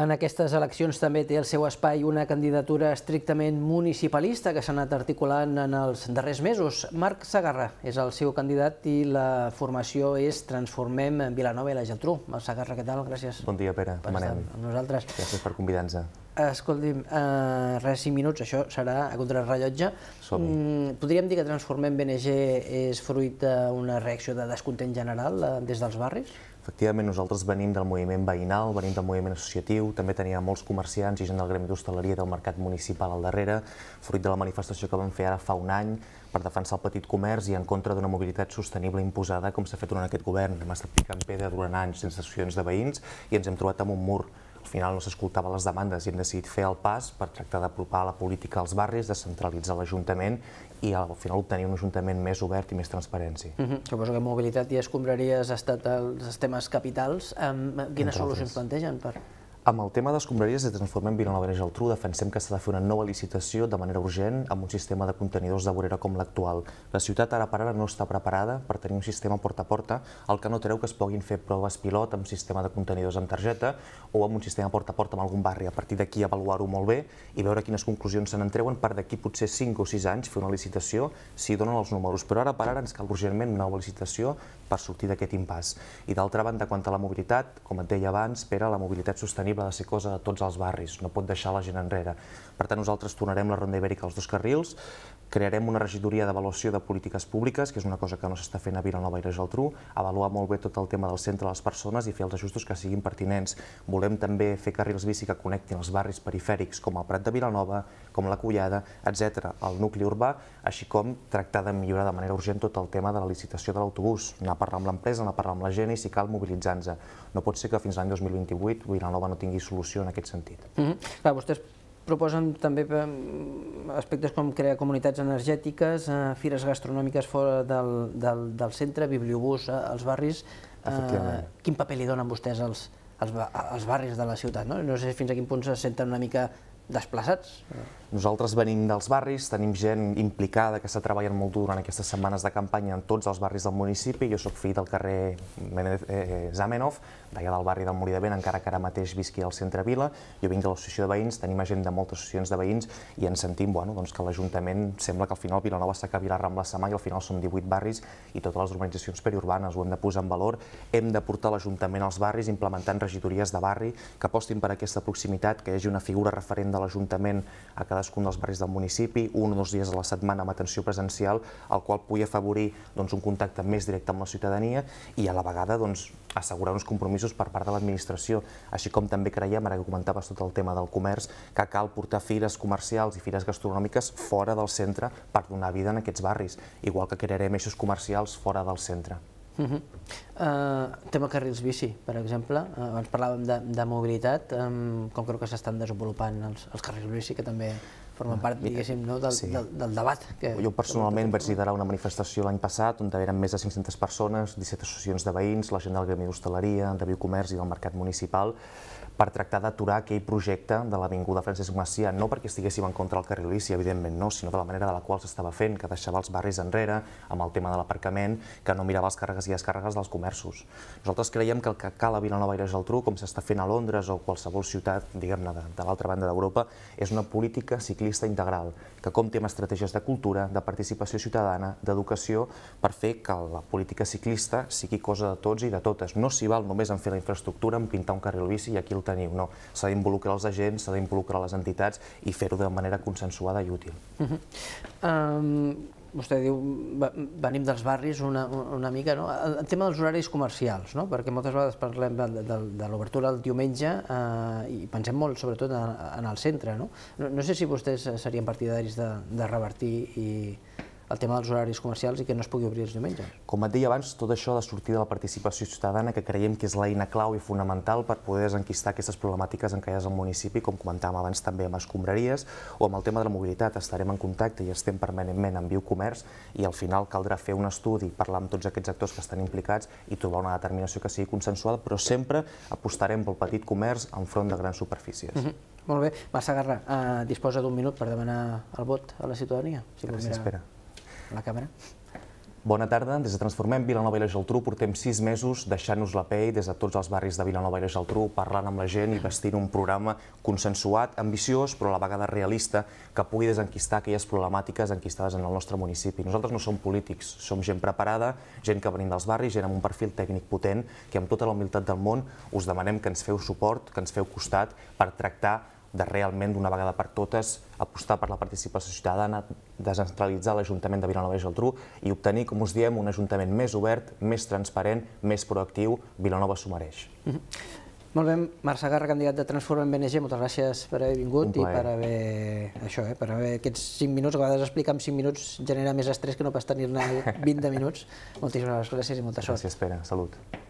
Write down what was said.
En aquestes eleccions també té el seu espai una candidatura estrictament municipalista que s'ha anat articulant en els darrers mesos. Marc Sagarra és el seu candidat i la formació és Transformem en Vilanova i la Geltrú. Marc Sagarra, què tal? Gràcies. Bon dia, Pere. Per Manem. amb nosaltres. Gràcies per convidar-nos. Escolti'm, eh, res, 5 minuts, això serà a contrarrellotge. Mm, podríem dir que Transformem BNG és fruit d'una reacció de descontent general eh, des dels barris? Efectivament, nosaltres venim del moviment veïnal, venim del moviment associatiu, també tenia molts comerciants i gent del gremi d'hostaleria del mercat municipal al darrere, fruit de la manifestació que vam fer ara fa un any per defensar el petit comerç i en contra d'una mobilitat sostenible imposada com s'ha fet durant aquest govern. Hem estat picant pedra durant anys sense associacions de veïns i ens hem trobat amb un mur al final no s'escoltava les demandes i hem decidit fer el pas per tractar d'apropar la política als barris, de centralitzar l'Ajuntament i al final obtenir un Ajuntament més obert i més transparència. Uh mhm. -huh. Suposo que mobilitat i escombraries ha estat els temes capitals. quines Entre solucions plantegen per... Amb el tema d'escombraries de Transformem Vilanova i Geltrú defensem que s'ha de fer una nova licitació de manera urgent amb un sistema de contenidors de vorera com l'actual. La ciutat ara per ara no està preparada per tenir un sistema porta a porta, el que no treu que es puguin fer proves pilot amb sistema de contenidors amb targeta o amb un sistema porta a porta amb algun barri. A partir d'aquí avaluar-ho molt bé i veure quines conclusions se n'entreuen per d'aquí potser 5 o 6 anys fer una licitació si donen els números. Però ara per ara ens cal urgentment una nova licitació per sortir d'aquest impàs. I d'altra banda, quant a la mobilitat, com et deia abans, Pere, la mobilitat sostenible sostenible ha de ser cosa de tots els barris, no pot deixar la gent enrere. Per tant, nosaltres tornarem la Ronda Ibèrica als dos carrils, crearem una regidoria d'avaluació de polítiques públiques, que és una cosa que no s'està fent a Vilanova i la avaluar molt bé tot el tema del centre de les persones i fer els ajustos que siguin pertinents. Volem també fer carrils bici que connectin els barris perifèrics, com el Prat de Vilanova, com la Collada, etc, el nucli urbà, així com tractar de millorar de manera urgent tot el tema de la licitació de l'autobús, anar a parlar amb l'empresa, anar a parlar amb la gent i, si cal, mobilitzar-nos. No pot ser que fins l'any 2028 Vilanova no tingui solució en aquest sentit. Mm -hmm. Clar, vostès proposen també eh, aspectes com crear comunitats energètiques, eh, fires gastronòmiques fora del, del, del centre, bibliobús eh, als barris. Eh, quin paper li donen vostès als, als, als barris de la ciutat? No? no sé fins a quin punt se senten una mica desplaçats. Nosaltres venim dels barris, tenim gent implicada que està treballant molt dur durant aquestes setmanes de campanya en tots els barris del municipi. Jo sóc fill del carrer eh, Zamenhof, d'allà del barri del Molí de Vent, encara que ara mateix visqui al centre Vila. Jo vinc de l'associació de veïns, tenim gent de moltes associacions de veïns i ens sentim bueno, doncs que l'Ajuntament sembla que al final Vilanova està la Rambla Samà i al final som 18 barris i totes les urbanitzacions periurbanes ho hem de posar en valor. Hem de portar l'Ajuntament als barris implementant regidories de barri que apostin per aquesta proximitat, que hi hagi una figura referent de l'Ajuntament a cadascun dels barris del municipi, un o dos dies a la setmana amb atenció presencial, el qual pugui afavorir doncs, un contacte més directe amb la ciutadania i a la vegada doncs, assegurar uns compromisos per part de l'administració, així com també creiem, ara que comentaves tot el tema del comerç, que cal portar fires comercials i fires gastronòmiques fora del centre per donar vida en aquests barris, igual que crearem eixos comercials fora del centre. Uh tema carrils bici, per exemple, eh, abans parlàvem de, de mobilitat, com creu que s'estan desenvolupant els, els carrils bici, que també forma ah, part, diguéssim, no, del, sí. del, del debat. Que... Jo personalment vaig liderar una manifestació l'any passat on hi més de 500 persones, 17 associacions de veïns, la gent del gremi d'hostaleria, de biocomerç i del mercat municipal, per tractar d'aturar aquell projecte de l'Avinguda Francesc Macià, no perquè estiguéssim en contra del carrer Lícia, evidentment no, sinó de la manera de la qual s'estava fent, que deixava els barris enrere amb el tema de l'aparcament, que no mirava els càrregues i descàrregues dels comerços. Nosaltres creiem que el que cal a Vilanova i la Geltrú, com s'està fent a Londres o qualsevol ciutat, diguem-ne, de, de l'altra banda d'Europa, és una política ciclista holista integral, que compti amb estratègies de cultura, de participació ciutadana, d'educació, per fer que la política ciclista sigui cosa de tots i de totes. No s'hi val només en fer la infraestructura, en pintar un carril bici i aquí el teniu, no. S'ha d'involucrar els agents, s'ha d'involucrar les entitats i fer-ho de manera consensuada i útil. Uh mm-hmm. -huh. um vostè diu, venim dels barris una, una mica, no? El, el tema dels horaris comercials, no? Perquè moltes vegades parlem de, de, de l'obertura del diumenge eh, i pensem molt, sobretot, en, en el centre, no? no? No sé si vostès serien partidaris de, de revertir i el tema dels horaris comercials i que no es pugui obrir els diumenges. Com et deia abans, tot això de sortir de la participació ciutadana, que creiem que és l'eina clau i fonamental per poder desenquistar aquestes problemàtiques encallades al municipi, com comentàvem abans també amb escombraries, o amb el tema de la mobilitat, estarem en contacte i estem permanentment en viu comerç i al final caldrà fer un estudi, parlar amb tots aquests actors que estan implicats i trobar una determinació que sigui consensual, però sempre apostarem pel petit comerç enfront de grans superfícies. Mhm. Molt bé. Massa Garra, eh, disposa d'un minut per demanar el vot a la ciutadania. Gràcies, Pere la càmera. Bona tarda, des de Transformem Vilanova i la Geltrú portem sis mesos deixant-nos la pell des de tots els barris de Vilanova i la Geltrú, parlant amb la gent i vestint un programa consensuat, ambiciós, però a la vegada realista, que pugui desenquistar aquelles problemàtiques enquistades en el nostre municipi. Nosaltres no som polítics, som gent preparada, gent que venim dels barris, gent amb un perfil tècnic potent, que amb tota la humilitat del món us demanem que ens feu suport, que ens feu costat per tractar de realment d'una vegada per totes apostar per la participació ciutadana, descentralitzar l'Ajuntament de Vilanova i Geltrú i obtenir, com us diem, un Ajuntament més obert, més transparent, més proactiu. Vilanova s'ho mereix. Mhm. Molt bé, Marc Sagarra, candidat de Transformem BNG, moltes gràcies per haver vingut i per haver, això, eh, per haver aquests 5 minuts, a vegades explicar en 5 minuts genera més estrès que no pas tenir-ne 20 minuts. Moltíssimes gràcies i molta sort. Gràcies, Pere. Salut.